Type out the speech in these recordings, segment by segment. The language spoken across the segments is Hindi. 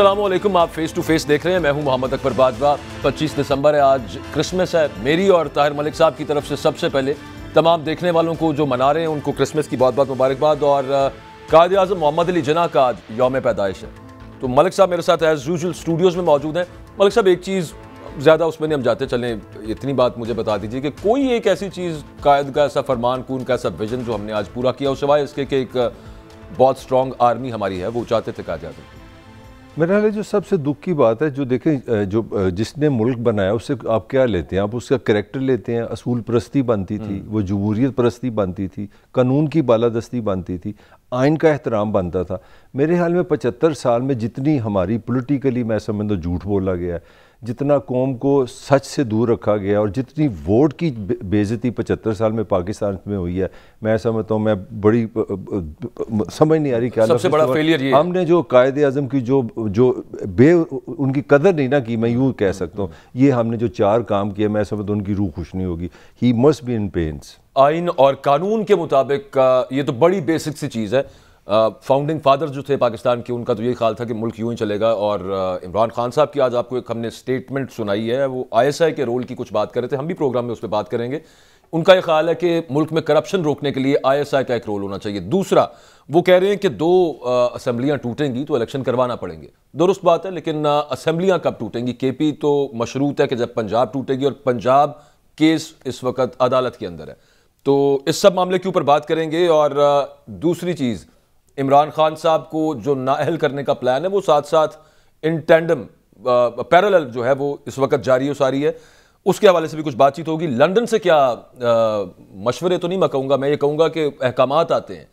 असलम आप फेस टू फेस देख रहे हैं मैं हूं मोहम्मद अकबर बाजवा 25 दिसंबर है आज क्रिसमस है मेरी और ताहिर मलिक साहब की तरफ से सबसे पहले तमाम देखने वालों को जो मना रहे हैं उनको क्रिसमस की बहुत बहुत मुबारकबाद और कायद अजम मोहम्मद अली जना का आज योम पैदाइश है तो मलिक साहब मेरे साथ एज यूजल स्टूडियोज़ में मौजूद हैं मलिक साहब एक चीज़ ज़्यादा उसमें नहीं हम जाते चलें इतनी बात मुझे बता दीजिए कि कोई एक ऐसी चीज़ कायद का ऐसा फरमान कून का ऐसा विजन जो हमने आज पूरा किया और सिवाए इसके कि एक बहुत स्ट्रॉन्ग आर्मी हमारी है वो चाहते थे कायद अजम मेरे ख्याल जो सबसे दुख की बात है जो देखें जो जिसने मुल्क बनाया उससे आप क्या लेते हैं आप उसका करेक्टर लेते हैं असूल परस्ती बनती थी हम्म। वो जमहूरीत परस्ती बनती थी कानून की बालादस्ती बनती थी आइन का एहतराम बनता था मेरे ख्याल में पचहत्तर साल में जितनी हमारी पोलिटिकली मैं समझता झूठ बोला गया है जितना कौम को सच से दूर रखा गया और जितनी वोट की बेजती पचहत्तर साल में पाकिस्तान में हुई है मैं समझता हूँ मैं बड़ी समझ नहीं आ रही क्या सबसे बड़ा फेलियर ये हमने जो कायद अजम की जो जो बे उनकी कदर नहीं ना की मैं यूँ कह सकता हूँ ये हमने जो चार काम किए मैं समझता हूँ उनकी रूह खुश नहीं होगी he must be in pains आइन और कानून के मुताबिक ये तो बड़ी बेसिक सी चीज़ है फाउंडिंग फादर जो थे पाकिस्तान के उनका तो यही ख्याल था कि मुल्क यूं ही चलेगा और इमरान खान साहब की आज आपको एक हमने स्टेटमेंट सुनाई है वो आईएसआई के रोल की कुछ बात कर रहे थे हम भी प्रोग्राम में उस पर बात करेंगे उनका यह ख्याल है कि मुल्क में करप्शन रोकने के लिए आई का एक रोल होना चाहिए दूसरा वो कह रहे हैं कि दो असम्बलियाँ टूटेंगी तो इलेक्शन करवाना पड़ेंगे दुरुस्त बात है लेकिन असम्बलियाँ कब टूटेंगी पी तो मशरूत है कि जब पंजाब टूटेगी और पंजाब केस इस वक्त अदालत के अंदर है तो इस सब मामले के ऊपर बात करेंगे और दूसरी चीज़ इमरान खान साहब को जो नाअहल करने का प्लान है वो साथ साथ इन पैरल जो है वो इस वक्त जारी हो सारी है उसके हवाले से भी कुछ बातचीत होगी लंदन से क्या मशवरे तो नहीं मैं कहूँगा मैं ये कहूँगा कि अहकाम आते हैं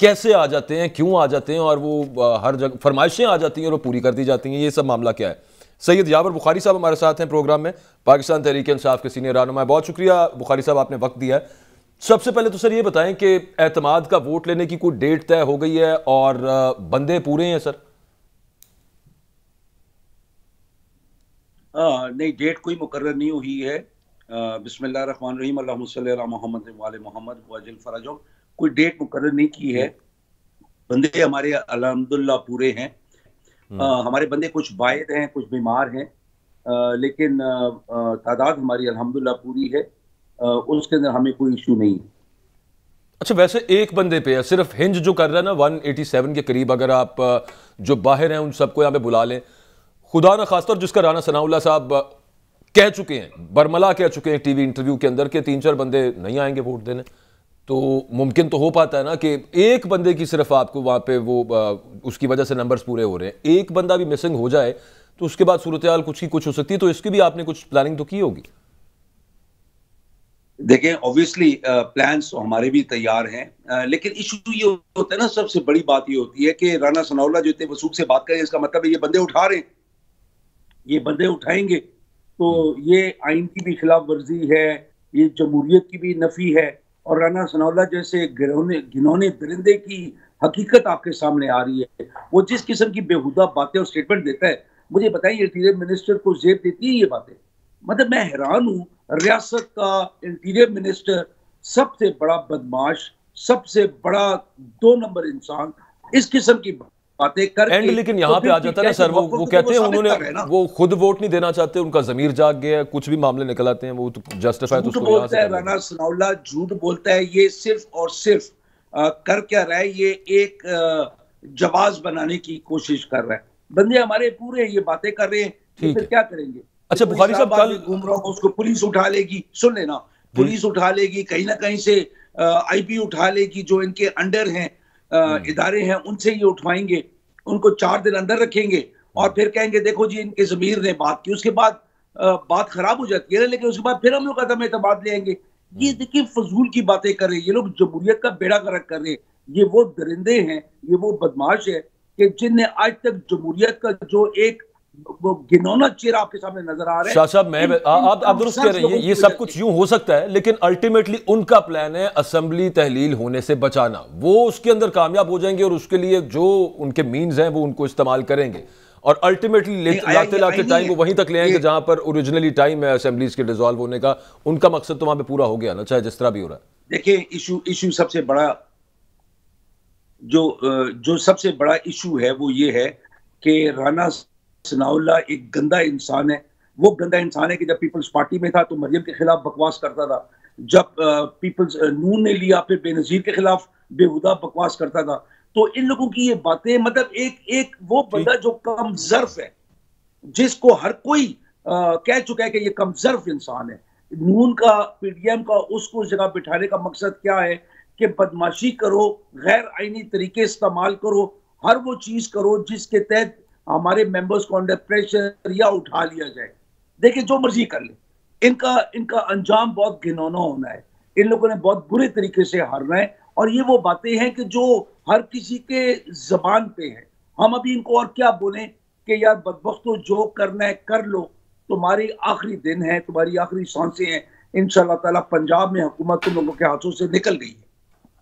कैसे आ जाते हैं क्यों आ जाते हैं और वो हर जगह फरमाइशें आ जाती हैं और वो पूरी कर दी जाती हैं ये सब मामला क्या है सैयद यावर बुखारी साहब हमारे साथ हैं प्रोग्राम में पाकिस्तान तहरीक इंसाफ के सीनियर रहनुमा बहुत शुक्रिया बुखारी साहब आपने वक्त दिया है सबसे पहले तो सर ये बताएं कि एतमाद का वोट लेने की कोई डेट तय हो गई है और बंदे पूरे हैं सर आ, नहीं डेट कोई मुकर नहीं हुई है रही मोहम्मद मोहम्मद वाजिल कोई डेट मुकर नहीं की है बंदे हमारे अलहमदुल्ला पूरे हैं आ, हम्म। हमारे बंदे कुछ बाहर हैं कुछ बीमार हैं लेकिन तादाद हमारी अलहमदुल्ला पूरी है उसके अंदर हमें कोई इशू नहीं है अच्छा वैसे एक बंदे पे है सिर्फ हिंज जो कर रहा है ना 187 के करीब अगर आप जो बाहर हैं उन सबको यहाँ पे बुला लें खुदा ना खासतौर जिसका राना सनाउल्ला साहब कह चुके हैं बरमला कह चुके हैं टीवी इंटरव्यू के अंदर के तीन चार बंदे नहीं आएंगे वोट देने तो मुमकिन तो हो पाता है ना कि एक बंदे की सिर्फ आपको वहाँ पे वो उसकी वजह से नंबर्स पूरे हो रहे हैं एक बंदा भी मिसिंग हो जाए तो उसके बाद सूरत कुछ ही कुछ हो सकती है तो इसकी भी आपने कुछ प्लानिंग तो की होगी देखें ऑब्वियसली प्लान्स uh, हमारे भी तैयार हैं uh, लेकिन इशू ये होता है ना सबसे बड़ी बात ये होती है कि राना सनाउल्ला जो इतने वसूख से बात करें इसका मतलब ये बंदे उठा रहे हैं ये बंदे उठाएंगे तो ये आइन की भी खिलाफ वर्जी है ये जमहूरियत की भी नफी है और राना सनाउल्ला जैसे गिरौने घिनौने दरिंदे की हकीकत आपके सामने आ रही है वो जिस किस्म की बेहुदा बातें और स्टेटमेंट देता है मुझे बताइए इंटीरियर मिनिस्टर को जेब देती है ये बातें मतलब मैं हैरान हूँ रियासत का इंटीरियर मिनिस्टर सबसे बड़ा बदमाश सबसे बड़ा दो नंबर इंसान इस किस्म की बातें कर एंड लेकिन यहाँ तो पे आ जाता है ना सर वो वो तो कहते हैं उन्होंने वो खुद वोट नहीं देना चाहते उनका जमीर जाग गया कुछ भी मामले निकल आते हैं वो तो जस्टिफाई तो बोलता है राना सनाउल्ला झूठ बोलता है ये सिर्फ और सिर्फ आ, कर क्या रहा है ये एक जवाब बनाने की कोशिश कर रहा है बंदे हमारे पूरे ये बातें कर रहे हैं तो फिर क्या करेंगे अच्छा बुखारी साहब कल घूम रहा हूँ उसको पुलिस उठा लेगी सुन लेना पुलिस उठा लेगी कहीं ना कहीं से आईपी उठा लेगी जो इनके अंडर हैं हम्म। इधारे हैं उनसे ये उठवाएंगे उनको चार दिन अंदर रखेंगे और फिर कहेंगे देखो जी इनके जमीर ने बात की उसके बाद बात खराब हो जाती है लेकिन उसके बाद फिर हम लोग कदम एतमाद ले ये हम्म। देखिए फजूल की बातें कर रहे हैं ये लोग जमहूरियत का बेड़ा गर्क कर रहे हैं ये वो दरिंदे हैं ये वो बदमाश है कि जिनने आज तक जमहूरियत का जो एक वो घिनौना चेहरा आपके सामने नजर आ रहा है साहब मैं आप आप दुरुस्त कह रहे हैं ये सब कुछ यूं हो सकता है लेकिन अल्टीमेटली उनका प्लान है असेंबली तहलील होने से बचाना वो उसके अंदर कामयाब हो जाएंगे और उसके लिए जो उनके मीन हैं वो उनको इस्तेमाल करेंगे और अल्टीमेटली लाते लाते टाइम वो वहीं तक ले आएंगे जहां पर ओरिजिनली टाइम है असेंबली के डिजोल्व होने का उनका मकसद तो वहां पर पूरा हो गया ना चाहे जिस तरह भी हो रहा है देखिए इशू सबसे बड़ा जो जो सबसे बड़ा इशू है वो ये है कि राना सनाउल्ला एक गंदा इंसान है वो गंदा इंसान है कि जब पीपल्स पार्टी में था तो मरियम के खिलाफ बकवास करता था जब पीपल्स नून ने लिया फिर बेनजीर के खिलाफ बेहुदा बकवास करता था तो इन लोगों की ये बातें मतलब एक एक वो बंदा जो कम जर्फ है जिसको हर कोई आ, कह चुका है कि ये कम जर्फ इंसान है नून का पीडीएम का उसको जगह बिठाने का मकसद क्या है कि बदमाशी करो गैर आइनी तरीके इस्तेमाल करो हर वो चीज करो जिसके तहत हमारे मेंबर्स को अंडर प्रेशर या उठा लिया जाए देखिए जो मर्जी कर ले इनका इनका अंजाम बहुत घिनौना होना है इन लोगों ने बहुत बुरे तरीके से हारना है और ये वो बातें हैं कि जो हर किसी के जबान पे है हम अभी इनको और क्या बोले कि यार तो जो करना है कर लो तुम्हारी आखिरी दिन है तुम्हारी आखिरी सांसें हैं इन तला पंजाब में हुकूमत तुम लोगों के हाथों से निकल गई है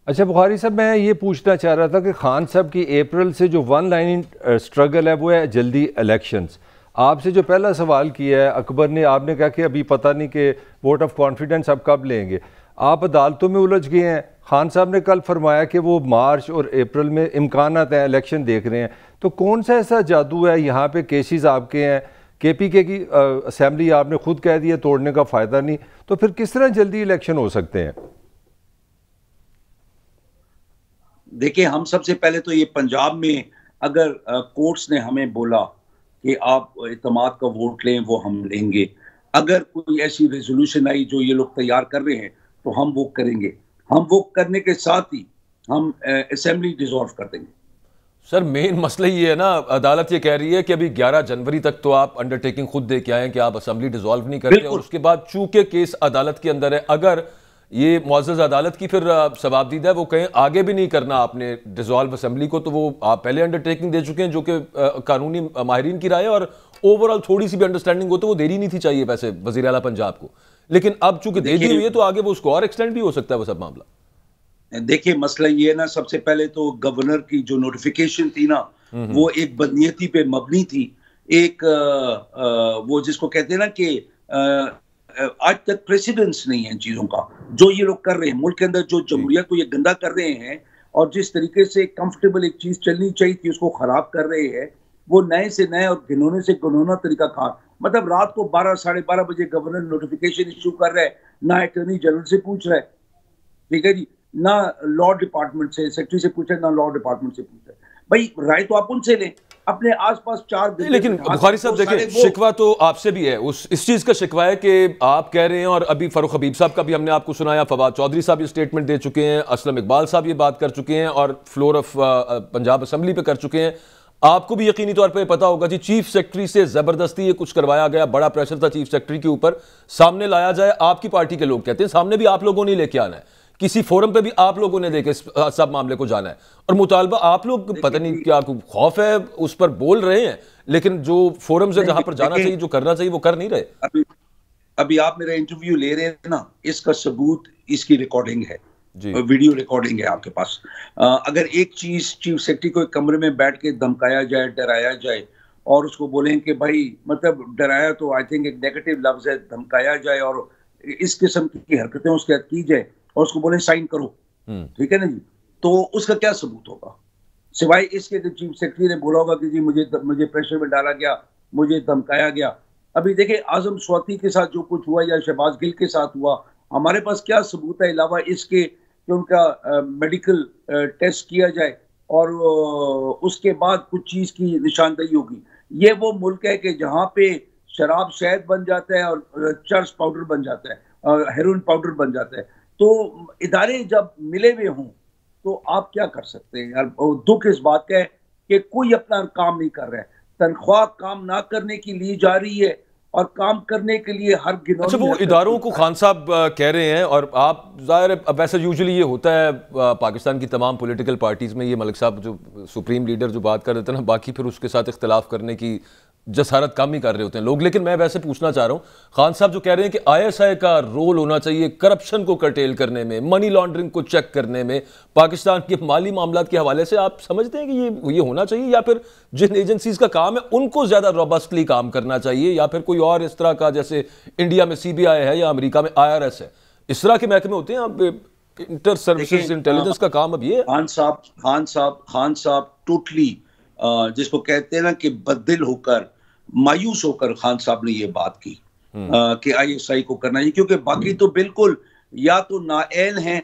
अच्छा बुखारी साहब मैं ये पूछना चाह रहा था कि खान साहब की अप्रैल से जो वन लाइन स्ट्रगल है वो है जल्दी इलेक्शंस आपसे जो पहला सवाल किया है अकबर ने आपने कहा कि अभी पता नहीं कि वोट ऑफ कॉन्फिडेंस आप कब लेंगे आप अदालतों में उलझ गए हैं खान साहब ने कल फरमाया कि वो मार्च और अप्रैल में इम्कान हैं इलेक्शन देख रहे हैं तो कौन सा ऐसा जादू है यहाँ पे केसेस आपके हैं के पी के की असम्बली uh, आपने खुद कह दिया तोड़ने का फ़ायदा नहीं तो फिर किस तरह जल्दी इलेक्शन हो सकते हैं देखिए हम सबसे पहले तो ये पंजाब में अगर कोर्ट्स ने हमें बोला कि आप इतमाद का वोट लें वो हम लेंगे अगर कोई ऐसी रेजोल्यूशन आई जो ये लोग तैयार कर रहे हैं तो हम वो करेंगे हम वो करने के साथ ही हम असम्बली डिजॉल्व कर देंगे सर मेन मसला ये है ना अदालत ये कह रही है कि अभी 11 जनवरी तक तो आप अंडरटेकिंग खुद दे के आए हैं कि आप असेंबली डिजॉल्व नहीं करेंगे और उसके बाद चूंकि केस अदालत के अंदर है अगर ये मोज़ अदालत की फिर दीदा है वो कहें आगे भी नहीं करना आपने डिजॉल्व असम्बली को तो वो आप पहले अंडरटेकिंग दे चुके हैं जो कि कानूनी माहरीन की राय और ओवरऑल थोड़ी सी भी अंडरस्टैंडिंग हो तो वो देरी नहीं थी चाहिए वैसे वजी अला पंजाब को लेकिन अब चूंकि दे दी हुई है तो आगे वो उसको और एक्सटेंड भी हो सकता है वो सब मामला देखिए मसला ये ना सबसे पहले तो गवर्नर की जो नोटिफिकेशन थी ना हम्म, हम्म। वो एक बदनीयती पे मबनी थी एक आ, आ, वो जिसको कहते हैं ना कि आज तक प्रेसिडेंस नहीं है चीजों का जो ये लोग कर रहे हैं मुल्क के अंदर जो जमहूरियत को ये गंदा कर रहे हैं और जिस तरीके से कंफर्टेबल एक चीज चलनी चाहिए थी उसको खराब कर रहे हैं वो नए से नए और घिनौने से घिनौना तरीका कार मतलब रात को बारह साढ़े बारह बजे गवर्नर नोटिफिकेशन इशू कर रहे हैं ना अटर्नी जनरल से पूछ रहे ठीक है जी ना लॉ डिपार्टमेंट से सेक्रेटरी से पूछ रहे ना लॉ डिपार्टमेंट से पूछ भाई राय तो आप उनसे लें अपने आसपास चार दिन लेकिन बुखारी साहब देखिए शिकवा तो आपसे भी है उस इस चीज़ का शिकवा है कि आप कह रहे हैं और अभी फरूख हबीब साहब का भी हमने आपको सुनाया फवाद चौधरी साहब ये स्टेटमेंट दे चुके हैं असलम इकबाल साहब ये बात कर चुके हैं और फ्लोर ऑफ पंजाब असम्बली पे कर चुके हैं आपको भी यकीनी तौर पर पता होगा जी चीफ सेक्रेटरी से ज़बरदस्ती ये कुछ करवाया गया बड़ा प्रेशर था चीफ सेक्रेटरी के ऊपर सामने लाया जाए आपकी पार्टी के लोग कहते हैं सामने भी आप लोगों ने लेके आना है किसी फोरम पे भी आप लोगों ने देखे सब मामले को जाना है और मुतालबा आप लोग पता नहीं क्या खौफ है उस पर बोल रहे हैं लेकिन जो फोरम से जहां पर जाना चाहिए जो करना चाहिए वो कर नहीं रहे अभी अभी आप मेरा इंटरव्यू ले रहे हैं ना इसका सबूत इसकी रिकॉर्डिंग है वीडियो रिकॉर्डिंग है आपके पास आ, अगर एक चीज चीफ सेक्रेटरी को एक कमरे में बैठ के धमकाया जाए डराया जाए और उसको बोलें कि भाई मतलब डराया तो आई थिंक एक नेगेटिव लफ्ज है धमकाया जाए और इस किस्म की हरकतें उसके की जाए और उसको बोले साइन करो हम्म। ठीक है ना जी तो उसका क्या सबूत होगा सिवाय इसके कि चीफ सेक्रेटरी ने बोला होगा कि जी मुझे मुझे प्रेशर में डाला गया मुझे धमकाया गया अभी देखिए आजम स्वाति के साथ जो कुछ हुआ या शहबाज गिल के साथ हुआ हमारे पास क्या सबूत है अलावा इसके कि उनका आ, मेडिकल आ, टेस्ट किया जाए और उसके बाद कुछ चीज़ की निशानदेही होगी ये वो मुल्क है कि जहाँ पे शराब शहद बन जाता है और चर्च पाउडर बन जाता है हेरोइन पाउडर बन जाता है तो इदारे जब मिले हुए हों तो आप क्या कर सकते हैं यार दुख इस बात का है कि कोई अपना काम नहीं कर रहा है तनख्वाह काम ना करने के लिए जा रही है और काम करने के लिए हर गिनौनी अच्छा वो इदारों को खान साहब कह रहे हैं और आप जाहिर अब वैसे यूजली ये होता है पाकिस्तान की तमाम पॉलिटिकल पार्टीज़ में ये मलिक साहब जो सुप्रीम लीडर जो बात कर देते हैं ना बाकी फिर उसके साथ इख्तलाफ करने की जसारत काम ही कर रहे होते हैं लोग लेकिन मैं वैसे पूछना चाह रहा हूँ खान साहब जो कह रहे हैं कि आईएसआई का रोल होना चाहिए करप्शन को करटेल करने में मनी लॉन्ड्रिंग को चेक करने में पाकिस्तान के माली मामला के हवाले से आप समझते हैं कि ये ये होना चाहिए या फिर जिन एजेंसीज का काम है उनको ज़्यादा रॉबस्टली काम करना चाहिए या फिर कोई और इस तरह का जैसे इंडिया में सी है या अमरीका में आई है इस तरह के महकमे होते हैं आप इंटर सर्विस इंटेलिजेंस का काम अब ये खान साहब खान साहब खान साहब टोटली जिसको कहते हैं ना कि बदल होकर मायूस होकर खान साहब ने यह बात की हम्म। आई कि आईएसआई को करना चाहिए क्योंकि बाकी तो बिल्कुल या तो नाएल हैं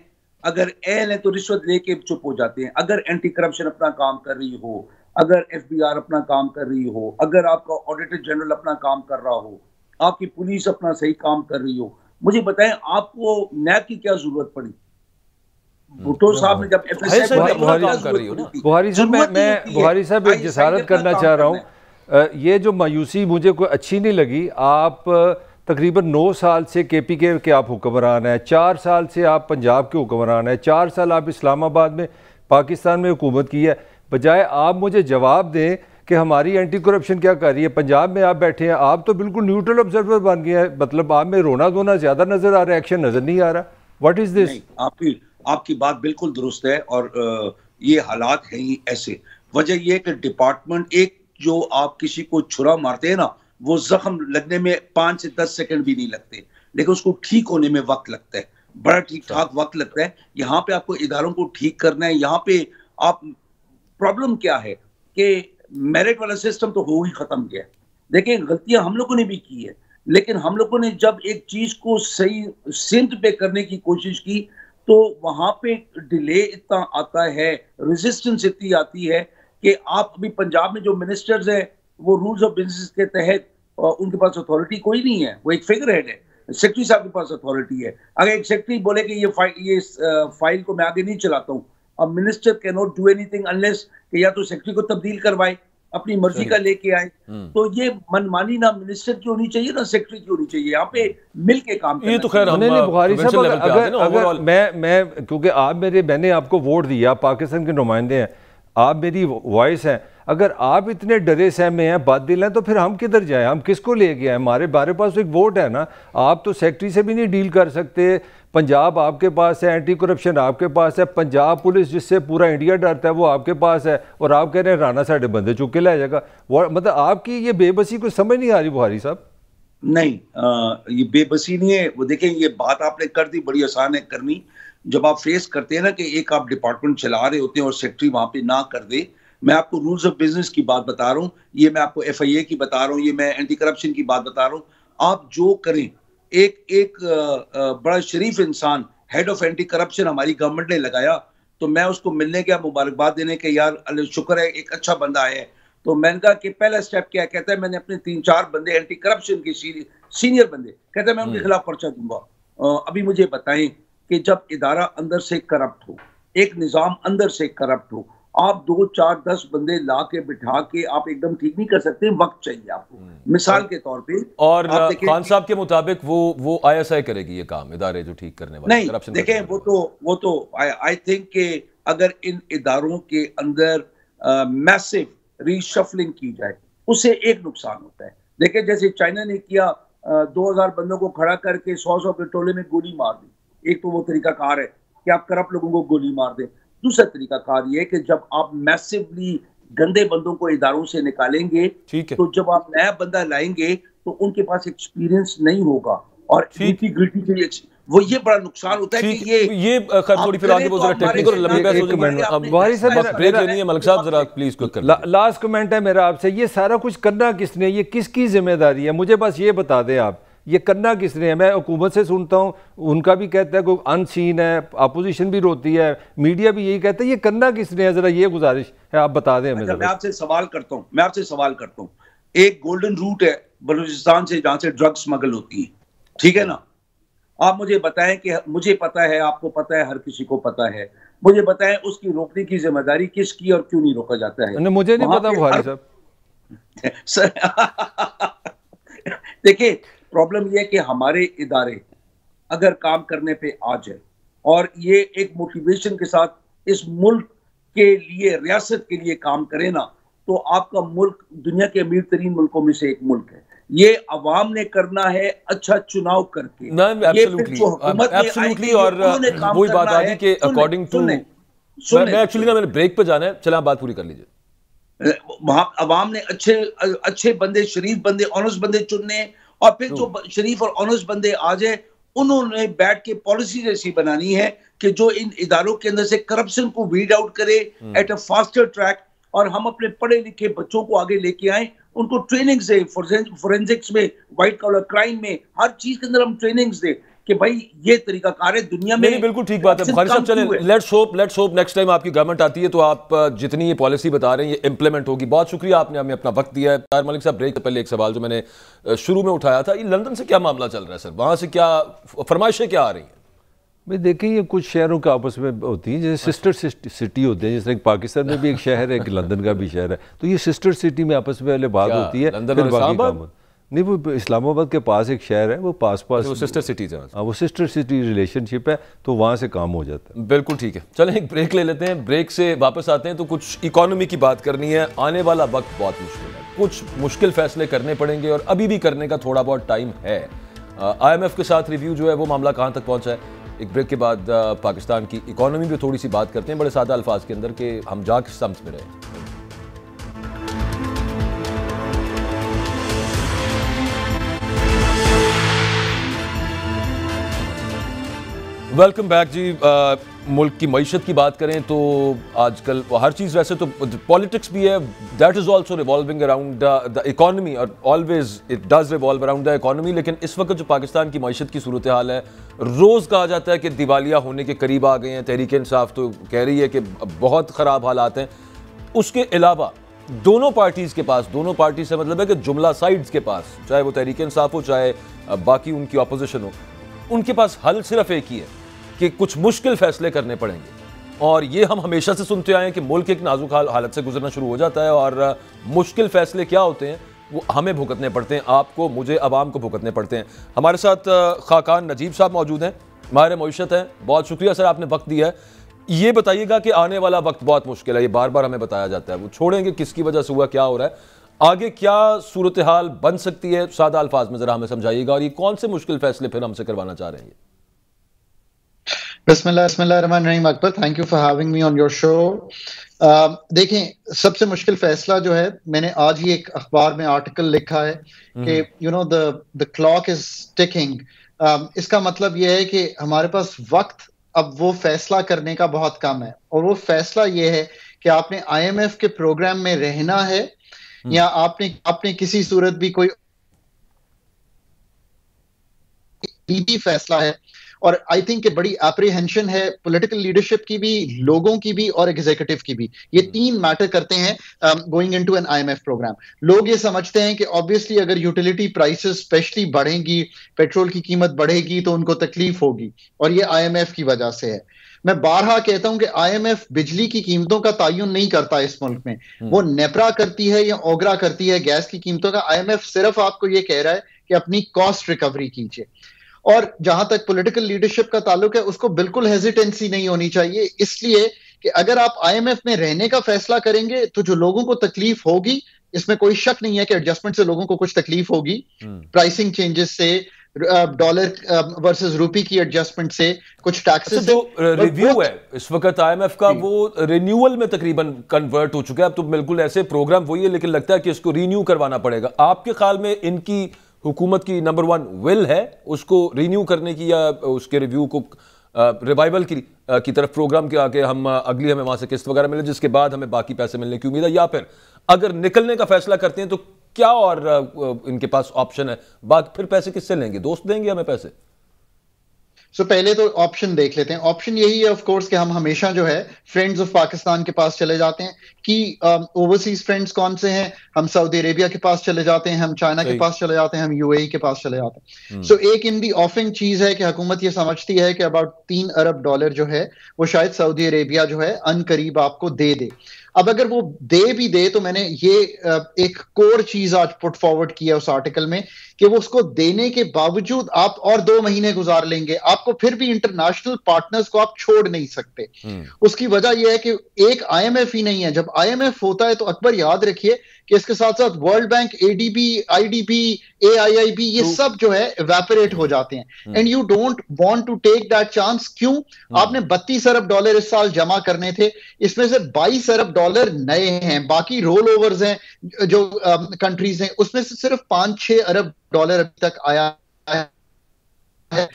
अगर एल है तो रिश्वत लेके चुप हो जाते हैं अगर एंटी करप्शन अपना काम कर रही हो अगर एफ अपना काम कर रही हो अगर आपका ऑडिटर जनरल अपना काम कर रहा हो आपकी पुलिस अपना सही काम कर रही हो मुझे बताएं आपको नैब की क्या जरूरत पड़ी हम्म। भुट्टो हाँ। साहब ने जब एफ साहब बुहारी साहब एक जसारत करना चाह रहा हूँ ये जो मायूसी मुझे कोई अच्छी नहीं लगी आप तकरीबन नौ साल से के पी के, के आप हुक्मरान हैं चार साल से आप पंजाब के हुक्मरान हैं चार साल आप इस्लामाबाद में पाकिस्तान में हुकूमत की है बजाय आप मुझे जवाब दें कि हमारी एंटी करप्शन क्या कर रही है पंजाब में आप बैठे हैं आप तो बिल्कुल न्यूट्रल ऑब्जर्वर बन गए हैं मतलब आप में रोना धोना ज़्यादा नज़र आ रहा है एक्शन नज़र नहीं आ रहा व्हाट इज़ दिस आपकी आपकी बात बिल्कुल दुरुस्त है और ये हालात हैं ही ऐसे वजह यह कि डिपार्टमेंट एक जो आप किसी को छुरा मारते हैं ना वो जख्म लगने में पांच से दस सेकंड भी नहीं लगते लेकिन उसको ठीक होने में वक्त लगता है बड़ा ठीक ठाक वक्त लगता है यहाँ पे आपको इधारों को ठीक करना है यहाँ पे आप प्रॉब्लम क्या है कि मेरिट वाला सिस्टम तो हो ही खत्म गया देखिए गलतियां हम लोगों ने भी की है लेकिन हम लोगों ने जब एक चीज को सही सिंध पे करने की कोशिश की तो वहां पे डिले इतना आता है रेजिस्टेंस इतनी आती है कि आप अभी पंजाब में जो मिनिस्टर्स हैं वो रूल्स ऑफ बिजनेस के तहत उनके पास अथॉरिटी कोई नहीं है वो एक फिगर हेड है सेक्रेटरी साहब के पास अथॉरिटी है अगर एक सेक्रेटरी बोले कि ये फाइल ये फाइल को मैं आगे नहीं चलाता हूँ अब minister can not do anything unless या तो सेक्रेटरी को तब्दील करवाए अपनी मर्जी का लेके आए हम्म। तो ये मनमानी ना मिनिस्टर की होनी चाहिए ना सेक्रेटरी की होनी चाहिए यहाँ पे मिल के काम ये तो खैर हमने बुखारी साहब अगर, अगर, अगर मैं मैं क्योंकि आप मेरे मैंने आपको वोट दिया पाकिस्तान के नुमाइंदे हैं आप मेरी वॉइस हैं अगर आप इतने डरे सहमे हैं बात दिल हैं तो फिर हम किधर जाएं हम किसको ले गए हैं हमारे बारे पास तो एक वोट है ना आप तो सेक्रेटरी से भी नहीं डील कर सकते पंजाब आपके पास है एंटी करप्शन आपके पास है पंजाब पुलिस जिससे पूरा इंडिया डरता है वो आपके पास है और आप कह रहे हैं राना साढ़े बंदे चुके ले जाएगा मतलब आपकी ये बेबसी को समझ नहीं आ रही बुहारी साहब नहीं आ, ये बेबसी नहीं है वो देखें ये बात आपने कर दी बड़ी आसान है करनी जब आप फेस करते हैं ना कि एक आप डिपार्टमेंट चला रहे होते हैं और सेक्रेटरी वहां पे ना कर दे मैं आपको रूल्स ऑफ बिजनेस की बात बता रहा हूँ ये मैं आपको एफ आई ए की बता रहा हूँ ये मैं एंटी करप्शन की बात बता रहा हूँ आप जो करें एक एक बड़ा शरीफ इंसान हेड ऑफ एंटी करप्शन हमारी गवर्नमेंट ने लगाया तो मैं उसको मिलने गया मुबारकबाद देने के यार शुक्र है एक अच्छा बंदा आया है तो मैंने कहा कि पहला स्टेप क्या कहता है मैंने अपने तीन चार बंदे एंटी करप्शन के सीनियर बंदे कहते हैं मैं उनके हम्म। खिलाफ पर्चा दूंगा अभी मुझे बताएं कि जब इदारा अंदर से करप्ट हो एक निज़ाम अंदर से करप्ट हो आप दो चार दस बंदे ला के बिठा के आप एकदम ठीक नहीं कर सकते वक्त चाहिए आपको हम्म। मिसाल के तौर पे और खान साहब के मुताबिक वो वो आईएसआई करेगी ये काम इदारे जो ठीक करने वाले नहीं देखें वो तो वो तो आई थिंक के अगर इन इदारों के अंदर मैसिव रीशफलिंग की जाए उससे एक नुकसान होता है देखिए जैसे चाइना ने किया दो बंदों को खड़ा करके सौ सौ पेट्रोले में गोली मार दी एक तो वो तरीका कार है कि आप करप्ट लोगों को गोली मार दें दूसरा तरीका कार ये है कि जब आप मैसिवली गंदे बंदों को इधारों से निकालेंगे तो जब आप नया बंदा लाएंगे तो उनके पास एक्सपीरियंस नहीं होगा और ग्रिटी के वो ये बड़ा नुकसान होता है कि ये ये खैर थोड़ी फिर आगे बहुत टेक्निकल लंबी बहस हो जाएगी अब वारी साहब ब्रेक लेनी है मलिक साहब जरा प्लीज क्विक कर लास्ट कमेंट है मेरा आपसे ये सारा कुछ करना किसने ये किसकी जिम्मेदारी है मुझे बस ये बता दें आप ये करना किसने है मैं हुकूमत से सुनता हूँ उनका भी कहता है कोई अनसीन है अपोजिशन भी रोती है मीडिया भी यही कहता है ये करना किसने है ज़रा ये गुजारिश है आप बता दें हमें अच्छा, मैं आपसे सवाल करता हूँ मैं आपसे सवाल करता हूँ एक गोल्डन रूट है बलूचिस्तान से जहाँ से ड्रग स्मगल होती है ठीक है ना आप मुझे बताएं कि मुझे पता है आपको पता है हर किसी को पता है मुझे बताएं उसकी रोकने की जिम्मेदारी किसकी और क्यों नहीं रोका जाता है मुझे नहीं पता हर... साहब देखिए प्रॉब्लम यह है कि हमारे इदारे अगर काम करने पे आ जाए और ये एक मोटिवेशन के साथ इस मुल्क के लिए रियासत के लिए काम करे ना तो आपका मुल्क दुनिया के अमीर तरीन मुल्कों में से एक मुल्क है ये अवाम ने करना है अच्छा चुनाव करके अकॉर्डिंग टू मैं एक्चुअली ना मैंने ब्रेक पे जाना है चले आप बात पूरी कर लीजिए वहां अवाम ने अच्छे अच्छे बंदे शरीफ बंदे ऑनस्ट बंदे चुनने और फिर जो हम्म। शरीफ और ऑनर्स बंदे आ जाए उन्होंने बैठ के पॉलिसी ऐसी बनानी है कि जो इन इदारों के अंदर से करप्शन को वीड आउट करे एट अ फास्टर ट्रैक और हम अपने पढ़े लिखे बच्चों को आगे लेके आए उनको ट्रेनिंग से फोरेंसिक्स में व्हाइट कॉलर क्राइम में हर चीज के अंदर हम ट्रेनिंग्स दें कि भाई ये तरीका कार है दुनिया में बिल्कुल ठीक बात है let's hope let's hope next time आपकी गवर्नमेंट आती है तो आप जितनी ये पॉलिसी बता रहे हैं ये इंप्लीमेंट होगी बहुत शुक्रिया आपने हमें अपना वक्त दिया है तार मलिक साहब ब्रेक से पहले एक सवाल जो मैंने शुरू में उठाया था ये लंदन से क्या मामला चल रहा है सर वहाँ से क्या फरमाइशें क्या आ रही हैं भाई देखिए ये कुछ शहरों के आपस में होती हैं जैसे सिस्टर सिटी होते हैं जैसे पाकिस्तान में भी एक शहर है एक लंदन का भी शहर है तो ये सिस्टर सिटी में आपस में पहले बात होती है फिर बाकी काम नहीं वो इस्लामाबाद के पास एक शहर है वो पास पास वो सिस्टर सिटीज हाँ वो सिस्टर सिटी रिलेशनशिप है तो वहाँ से काम हो जाता है बिल्कुल ठीक है चलें एक ब्रेक ले लेते हैं ब्रेक से वापस आते हैं तो कुछ इकोनॉमी की बात करनी है आने वाला वक्त बहुत मुश्किल है कुछ मुश्किल फैसले करने पड़ेंगे और अभी भी करने का थोड़ा बहुत टाइम है एफ़ के साथ रिव्यू जो है वो मामला कहाँ तक पहुँचा है एक ब्रेक के बाद पाकिस्तान की इकोनॉमी पर थोड़ी सी बात करते हैं बड़े सादा अल्फाज के अंदर कि हम जा किस में रहे वेलकम बैक जी आ, मुल्क की मीशत की बात करें तो आजकल हर चीज़ वैसे तो पॉलिटिक्स भी है that is also revolving around the economy और always it does revolve around the economy लेकिन इस वक्त जो पाकिस्तान की मीशत की सूरत हाल है रोज़ कहा जाता है कि दिवालिया होने के करीब आ गए हैं तहरीक इंसाफ तो कह रही है कि बहुत ख़राब हालात हैं उसके अलावा दोनों पार्टीज़ के पास दोनों पार्टी से मतलब है कि जुमला साइड्स के पास चाहे वो तहरीक इंसाफ हो चाहे बाकी उनकी अपोजिशन हो उनके पास हल सिर्फ एक ही है कि कुछ मुश्किल फैसले करने पड़ेंगे और ये हम हमेशा से सुनते आए हैं कि मुल्क एक नाजुक हाल हालत से गुजरना शुरू हो जाता है और मुश्किल फैसले क्या होते हैं वो हमें भुगतने पड़ते हैं आपको मुझे आवाम को भुगतने पड़ते हैं हमारे साथ खाकान नजीब साहब मौजूद हैं माहिर मीशत हैं बहुत शुक्रिया सर आपने वक्त दिया है ये बताइएगा कि आने वाला वक्त बहुत मुश्किल है ये बार बार हमें बताया जाता है वो छोड़ेंगे किसकी वजह से हुआ क्या हो रहा है आगे क्या सूरत हाल बन सकती है सादा अल्फाज में ज़रा हमें समझाइएगा और ये कौन से मुश्किल फैसले फिर हमसे करवाना चाह रहे हैं बिस्मिल्लाह बिस्मिल्लाह Akbar thank you for having me on your show देखें सबसे मुश्किल फैसला जो है मैंने आज ही एक अखबार में आर्टिकल लिखा है हम्म। कि you know the the clock is ticking इसका मतलब यह है कि हमारे पास वक्त अब वो फैसला करने का बहुत कम है और वो फैसला ये है कि आपने आईएमएफ के प्रोग्राम में रहना है हम्म। या आपने आपने किसी सूरत भी कोई फैसला है और आई थिंक बड़ी एप्रीहेंशन है पोलिटिकल लीडरशिप की भी लोगों की भी और एग्जीक्यूटिव की भी ये hmm. तीन मैटर करते हैं going into an I program लोग ये समझते हैं कि ऑब्वियसली अगर यूटिलिटी प्राइसेस स्पेशली बढ़ेंगी पेट्रोल की कीमत बढ़ेगी तो उनको तकलीफ होगी और ये एफ की वजह से है मैं बारहा कहता हूं कि आईएमएफ बिजली की कीमतों का तयन नहीं करता इस मुल्क में hmm. वो नेपरा करती है या ओगरा करती है गैस की कीमतों का आईएमएफ सिर्फ आपको ये कह रहा है कि अपनी कॉस्ट रिकवरी कीजिए और जहां तक पॉलिटिकल लीडरशिप का ताल्लुक है उसको बिल्कुल हेजिटेंसी नहीं होनी चाहिए इसलिए कि अगर आप आईएमएफ में रहने का फैसला करेंगे तो जो लोगों को तकलीफ होगी इसमें कोई शक नहीं है कि एडजस्टमेंट से लोगों को कुछ तकलीफ होगी प्राइसिंग हम्म। चेंजेस से डॉलर वर्सेस रूपी की एडजस्टमेंट से कुछ टैक्सेस अच्छा, जो रिव्यू है इस वक्त आईएमएफ का वो रिन्यूअल में तकरीबन कन्वर्ट हो चुका है अब तो बिल्कुल ऐसे प्रोग्राम वही है लेकिन लगता है कि इसको रिन्यू करवाना पड़ेगा आपके ख्याल में इनकी हुकूमत की नंबर वन विल है उसको रीन्यू करने की या उसके रिव्यू को रिवाइवल की आ, की तरफ प्रोग्राम के आके हम अगली हमें वहाँ से किस्त वगैरह मिले जिसके बाद हमें बाकी पैसे मिलने की उम्मीद है या फिर अगर निकलने का फैसला करते हैं तो क्या और इनके पास ऑप्शन है बाद फिर पैसे किससे लेंगे दोस्त देंगे हमें पैसे सो so, पहले तो ऑप्शन देख लेते हैं ऑप्शन यही है ऑफ कोर्स कि हम हमेशा जो है फ्रेंड्स ऑफ पाकिस्तान के पास चले जाते हैं कि ओवरसीज uh, फ्रेंड्स कौन से हैं हम सऊदी अरेबिया के पास चले जाते हैं हम चाइना e के पास चले जाते हैं हम हम्म। यूएई के पास चले जाते हैं सो so, एक इन दी ऑफिंग चीज है कि हुकूमत ये समझती है कि अबाउट तीन अरब डॉलर जो है वो शायद सऊदी अरेबिया जो है अन करीब आपको दे दे अब अगर वो दे भी दे तो मैंने ये एक कोर चीज आज पुट फॉरवर्ड किया उस आर्टिकल में कि वो उसको देने के बावजूद आप और दो महीने गुजार लेंगे आपको फिर भी इंटरनेशनल पार्टनर्स को आप छोड़ नहीं सकते हम्म। उसकी वजह यह है कि एक आईएमएफ ही नहीं है जब आईएमएफ होता है तो अकबर याद रखिए कि इसके साथ साथ world bank ADB IDB AIIB ये तो- सब जो है वेपरेट हो जाते हैं and you don't want to take that chance क्यों हम्म। आपने बत्तीस अरब डॉलर इस साल जमा करने थे इसमें से बाईस अरब डॉलर नए हैं बाकी रोल ओवर हैं जो कंट्रीज हैं उसमें से सिर्फ पांच छह अरब डॉलर अभी तक आया है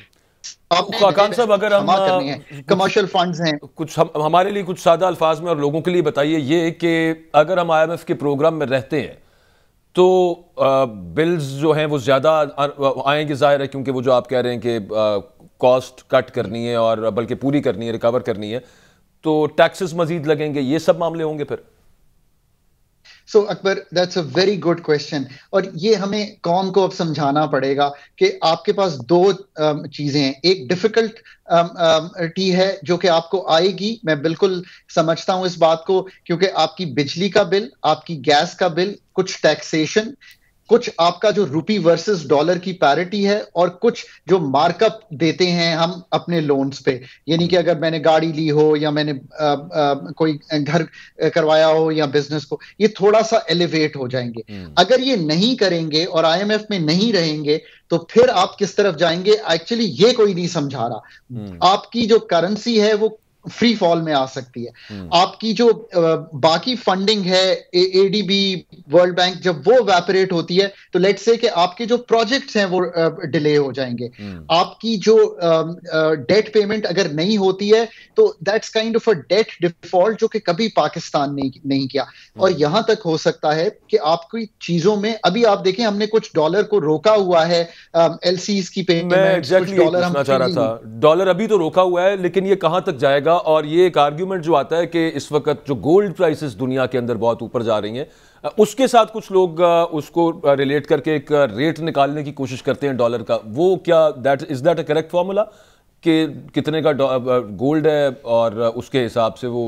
साहब अगर हम कमर्शियल फंड्स हैं कुछ हम हमारे लिए कुछ सादा अल्फाज में और लोगों के लिए बताइए ये कि अगर हम आईएमएफ के प्रोग्राम में रहते हैं तो आ, बिल्स जो हैं वो ज़्यादा आएंगे ज़ाहिर है क्योंकि वो जो आप कह रहे हैं कि कॉस्ट कट करनी है और बल्कि पूरी करनी है रिकवर करनी है तो टैक्सेस मजीद लगेंगे ये सब मामले होंगे फिर so Akbar that's a very good question और ये हमें कौम को अब समझाना पड़ेगा कि आपके पास दो चीज़ें हैं एक डिफिकल्ट टी है जो कि आपको आएगी मैं बिल्कुल समझता हूँ इस बात को क्योंकि आपकी बिजली का बिल आपकी गैस का बिल कुछ टैक्सेशन कुछ आपका जो रुपी वर्सेस डॉलर की पैरिटी है और कुछ जो मार्कअप देते हैं हम अपने लोन्स पे यानी कि अगर मैंने गाड़ी ली हो या मैंने आ, आ, कोई घर करवाया हो या बिजनेस को ये थोड़ा सा एलिवेट हो जाएंगे हम्म। अगर ये नहीं करेंगे और आईएमएफ में नहीं रहेंगे तो फिर आप किस तरफ जाएंगे एक्चुअली ये कोई नहीं समझा रहा हम्म। आपकी जो करेंसी है वो फ्री फॉल में आ सकती है हम्म। आपकी जो बाकी फंडिंग है एडीबी वर्ल्ड बैंक जब वो वैपरेट होती है तो लेट से कि आपके जो प्रोजेक्ट्स हैं वो डिले हो जाएंगे हम्म। आपकी जो डेट पेमेंट अगर नहीं होती है तो that's kind of a debt default जो कि कभी पाकिस्तान ने नहीं किया हम्म। और यहां तक हो सकता है कि आपकी चीजों में अभी आप देखें हमने कुछ डॉलर को रोका हुआ है एल की पेमेंट डॉलर हम चाह रहा था डॉलर अभी तो रोका हुआ है लेकिन ये कहां तक जाएगा और ये एक आर्ग्यूमेंट जो आता है कि इस वक्त जो गोल्ड प्राइसेस दुनिया के अंदर बहुत ऊपर जा रही हैं उसके साथ कुछ लोग उसको रिलेट करके एक रेट निकालने की कोशिश करते हैं डॉलर का वो क्या that is that a correct formula कि कितने का गोल्ड है और उसके हिसाब से वो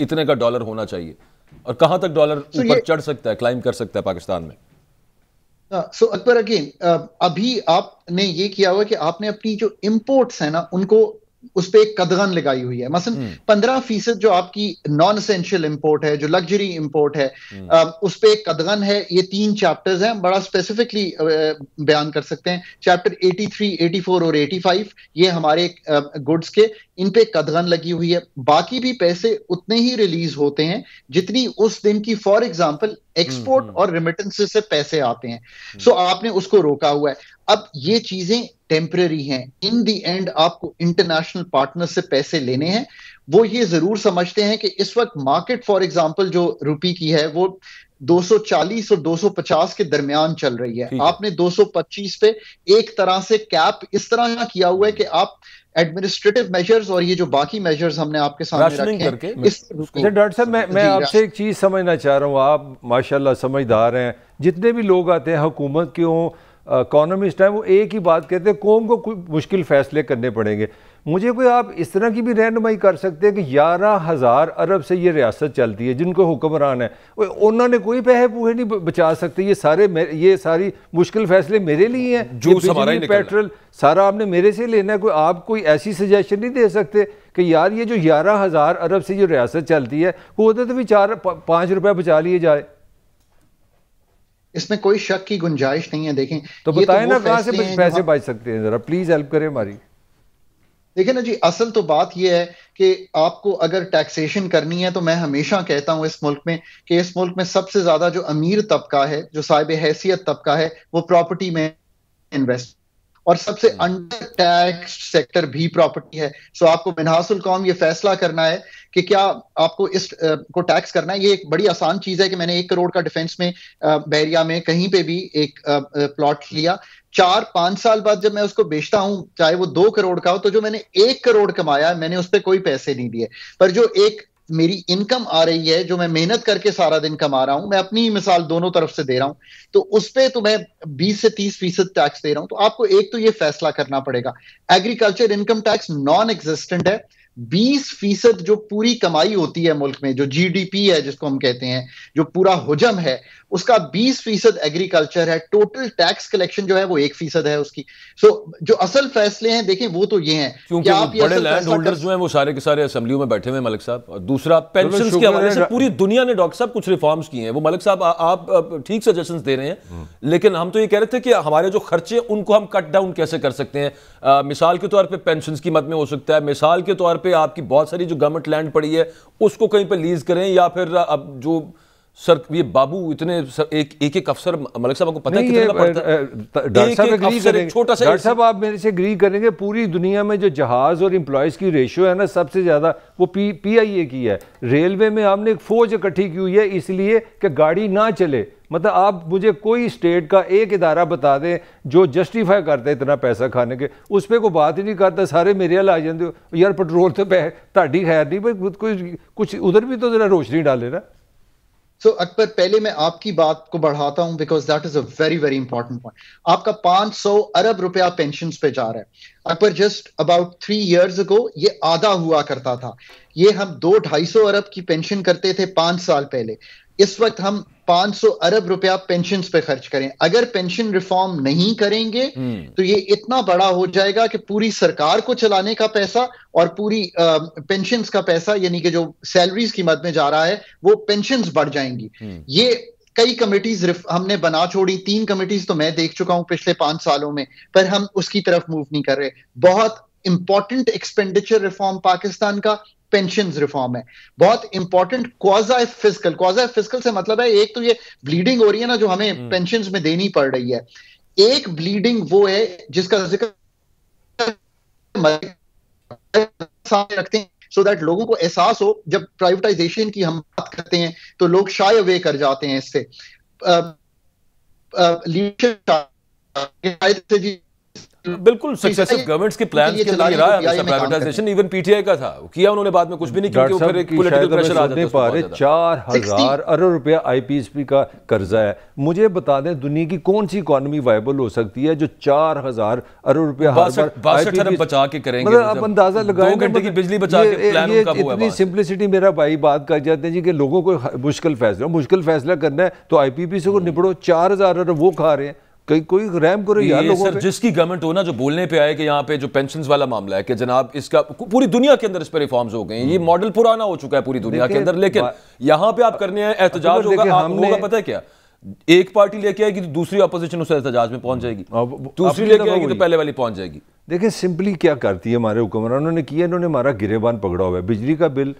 इतने का डॉलर होना चाहिए और कहाँ तक डॉलर ऊपर so चढ़ सकता है क्लाइम कर सकता है पाकिस्तान में सो हाँ, अकबर अगेन अभी आपने ये किया हुआ कि आपने अपनी जो इम्पोर्ट्स है ना उनको उस पर एक कदगन लगाई हुई है मसलन हम्म। पंद्रह फीसद जो आपकी नॉन असेंशियल इम्पोर्ट है जो लग्जरी इम्पोर्ट है आ, हम्म। उस पर एक कदगन है ये तीन चैप्टर्स हैं बड़ा स्पेसिफिकली बयान कर सकते हैं चैप्टर 83, 84 और 85 ये हमारे गुड्स के इन पे कदगन लगी हुई है बाकी भी पैसे उतने ही रिलीज होते हैं जितनी उस दिन की फॉर एग्जाम्पल एक्सपोर्ट और रिमिटेंसेस से पैसे आते हैं सो हम्म। so, आपने उसको रोका हुआ है अब ये चीजें टेम्पररी हैं इन दी एंड आपको इंटरनेशनल पार्टनर से पैसे लेने हैं वो ये जरूर समझते हैं कि इस वक्त मार्केट फॉर एग्जांपल जो रुपी की है वो 240 और 250 के दरमियान चल रही है आपने 225 पे एक तरह से कैप इस तरह किया हुआ है कि आप एडमिनिस्ट्रेटिव मेजर्स और ये जो बाकी मेजर्स हमने आपके सामने रखे हैं इस डॉक्टर अच्छा, साहब मैं मैं आपसे एक चीज समझना चाह रहा हूँ आप माशाल्लाह समझदार हैं जितने भी लोग आते हैं हुकूमत के हों इकोनॉमिस्ट हैं वो एक ही बात कहते हैं कौम को कोई मुश्किल फैसले करने पड़ेंगे मुझे कोई आप इस तरह की भी रहनमई कर सकते हैं कि ग्यारह हज़ार अरब से ये रियासत चलती है जिनको हुक्मरान है उन्होंने कोई पैसे पूहे नहीं बचा सकते ये सारे ये सारी मुश्किल फैसले मेरे लिए हैं जो हमारा पेट्रोल सारा आपने मेरे से लेना है कोई आप कोई ऐसी सजेशन नहीं दे सकते कि यार ये जो ग्यारह हज़ार अरब से जो रियासत चलती है वो तो भी चार पाँच रुपये बचा लिए जाए इसमें कोई शक की गुंजाइश नहीं है देखें तो, तो बताएं ना कहां से पैसे बच सकते हैं जरा प्लीज हेल्प करें हमारी देखिए ना जी असल तो बात यह है कि आपको अगर टैक्सेशन करनी है तो मैं हमेशा कहता हूं इस मुल्क में कि इस मुल्क में सबसे ज्यादा जो अमीर तबका है जो साहिब हैसियत तबका है वो प्रॉपर्टी में इन्वेस्ट और सबसे अंडर टैक्स सेक्टर भी प्रॉपर्टी है सो आपको मिनहासुल कौम ये फैसला करना है कि क्या आपको इस को टैक्स करना है ये एक बड़ी आसान चीज है कि मैंने एक करोड़ का डिफेंस में बैरिया में कहीं पे भी एक प्लॉट लिया चार पांच साल बाद जब मैं उसको बेचता हूं चाहे वो दो करोड़ का हो तो जो मैंने एक करोड़ कमाया मैंने उस पर कोई पैसे नहीं दिए पर जो एक मेरी इनकम आ रही है जो मैं मेहनत करके सारा दिन कमा रहा हूं मैं अपनी मिसाल दोनों तरफ से दे रहा हूं तो उस पर तो मैं बीस से तीस फीसद टैक्स दे रहा हूं तो आपको एक तो ये फैसला करना पड़ेगा agriculture income tax non existent है बीस फीसद जो पूरी कमाई होती है मुल्क में जो जीडीपी है जिसको हम कहते हैं जो पूरा हुजम है उसका 20 फीसद एग्रीकल्चर है टोटल टैक्स कलेक्शन जो है वो एक फीसद है उसकी सो so, जो असल फैसले हैं देखें वो तो ये हैं क्योंकि आप बड़े लैंड होल्डर्स जो हैं वो सारे के सारे असेंबलियों में बैठे हुए हैं मलिक साहब और दूसरा पेंशन तो के हवाले से पूरी दुनिया ने डॉक्टर साहब कुछ रिफॉर्म्स किए हैं वो मलिक साहब आप ठीक सजेशन दे रहे हैं हम्म। लेकिन हम तो ये कह रहे थे कि हमारे जो खर्चे उनको हम कट डाउन कैसे कर सकते हैं मिसाल के तौर पर पेंशन की मत में हो सकता है मिसाल के तौर पर आपकी बहुत सारी जो गवर्नमेंट लैंड पड़ी है उसको कहीं पर लीज करें या फिर अब जो सर ये बाबू इतने सर, एक एक एक अफसर मलिक साहब आपको पता है कितना पड़ता डॉक्टर साहब करेंगे छोटा सा डॉक्टर साहब आप मेरे से अग्री करेंगे पूरी दुनिया में जो जहाज और एम्प्लॉयज़ की रेशियो है ना सबसे ज़्यादा वो पी पीआईए की है रेलवे में हमने एक फ़ौज इकट्ठी की हुई है इसलिए कि गाड़ी ना चले मतलब आप मुझे कोई स्टेट का एक इदारा बता दें जो जस्टिफाई करते इतना पैसा खाने के उस पर कोई बात ही नहीं करता सारे मेरे हल आ जाते यार पेट्रोल तो पै ताड़ी खैर नहीं भाई कुछ कुछ उधर भी तो ज़रा रोशनी डाले ना सो so, अकबर पहले मैं आपकी बात को बढ़ाता हूं because that is a very very important point आपका 500 अरब रुपया पेंशन पे जा रहा है Akbar just about three years को ये आधा हुआ करता था ये हम दो ढाई सौ अरब की पेंशन करते थे पांच साल पहले इस वक्त हम 500 अरब रुपया पेंशन पे खर्च करें अगर पेंशन रिफॉर्म नहीं करेंगे हम्म। तो ये इतना बड़ा हो जाएगा कि पूरी सरकार को चलाने का पैसा और पूरी पेंशन का पैसा यानी कि जो सैलरीज की मद में जा रहा है वो पेंशन बढ़ जाएंगी हम्म। ये कई कमिटीज हमने बना छोड़ी तीन कमिटीज तो मैं देख चुका हूं पिछले पांच सालों में पर हम उसकी तरफ मूव नहीं कर रहे बहुत इंपॉर्टेंट एक्सपेंडिचर रिफॉर्म पाकिस्तान का पेंशन रिफॉर्म है बहुत important quasi fiscal quasi fiscal से मतलब है एक तो ये ब्लीडिंग हो रही है ना जो हमें पेंशन हम्म। में देनी पड़ रही है एक ब्लीडिंग वो है जिसका जिक्र रखते हैं सो so दैट लोगों को एहसास हो जब प्राइवेटाइजेशन की हम बात करते हैं तो लोग शाय अवे कर जाते हैं इससे लीडरशिप हम्म। बिल्कुल सक्सेसिव तो गवर्नमेंट्स के प्लान तो के लिए रहा है प्राइवेटाइजेशन इवन पीटीआई का था किया उन्होंने बाद में कुछ भी नहीं क्योंकि फिर एक पॉलिटिकल प्रेशर आ जाता है चार हजार अरब रुपया आईपीएसपी का कर्जा है मुझे बता दें दुनिया की कौन सी इकोनॉमी वायबल हो सकती है जो चार हजार अरब रुपया बासठ अरब बचा के करेंगे मतलब, मतलब आप अंदाजा लगाए घंटे की मतलब बिजली बचा के प्लान उनका हुआ इतनी सिंपलिसिटी मेरा भाई बात कर जाते हैं जी कि लोगों को मुश्किल फैसला मुश्किल फैसला करना है तो आईपीपी से को निपड़ो चार हजार अरब वो खा रहे हैं कहीं कोई रैम करो यार लोगों सर जिसकी गवर्नमेंट ना जो बोलने पे आए कि यहाँ पे जो पेंशन वाला मामला है कि जनाब इसका पूरी दुनिया के अंदर इस पर रिफॉर्म्स हो गए ये मॉडल हम्म। पुराना हो चुका है पूरी दुनिया के अंदर लेकिन यहाँ पे आप करने हैं एहतजाज होगा का पता है क्या एक पार्टी लेके आएगी तो दूसरी अपोजिशन उस एहतजाज में पहुंच जाएगी दूसरी लेके आएगी तो पहले वाली पहुंच जाएगी देखिए सिंपली क्या करती है हमारे हुक्मरानों ने किया इन्होंने हमारा गिरेबान पकड़ा हुआ है बिजली का बिल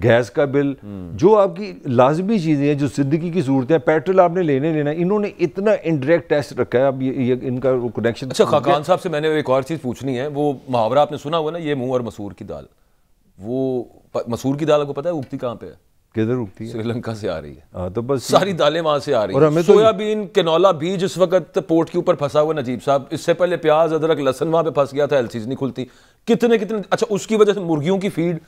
गैस का बिल जो आपकी लाजमी चीज़ें हैं जो ज़िंदगी की जरूरत है पेट्रोल आपने लेने लेना इन्होंने इतना इनडायरेक्ट टैक्स रखा है अब ये, ये इनका कनेक्शन अच्छा खाकान साहब से मैंने एक और चीज़ पूछनी है वो मुहावरा आपने सुना हुआ ना ये मुँह और मसूर की दाल वो मसूर की दाल आपको पता है उगती कहाँ पे है किधर उगती है श्रीलंका से आ रही है आ, हाँ, तो बस सारी दालें वहां से आ रही है तो सोयाबीन तो... कैनोला बीज इस वक्त पोर्ट के ऊपर फंसा हुआ नजीब साहब इससे पहले प्याज अदरक लहसन वहां पे फंस गया था एलसीज नहीं खुलती कितने कितने अच्छा उसकी वजह से मुर्गियों की फीड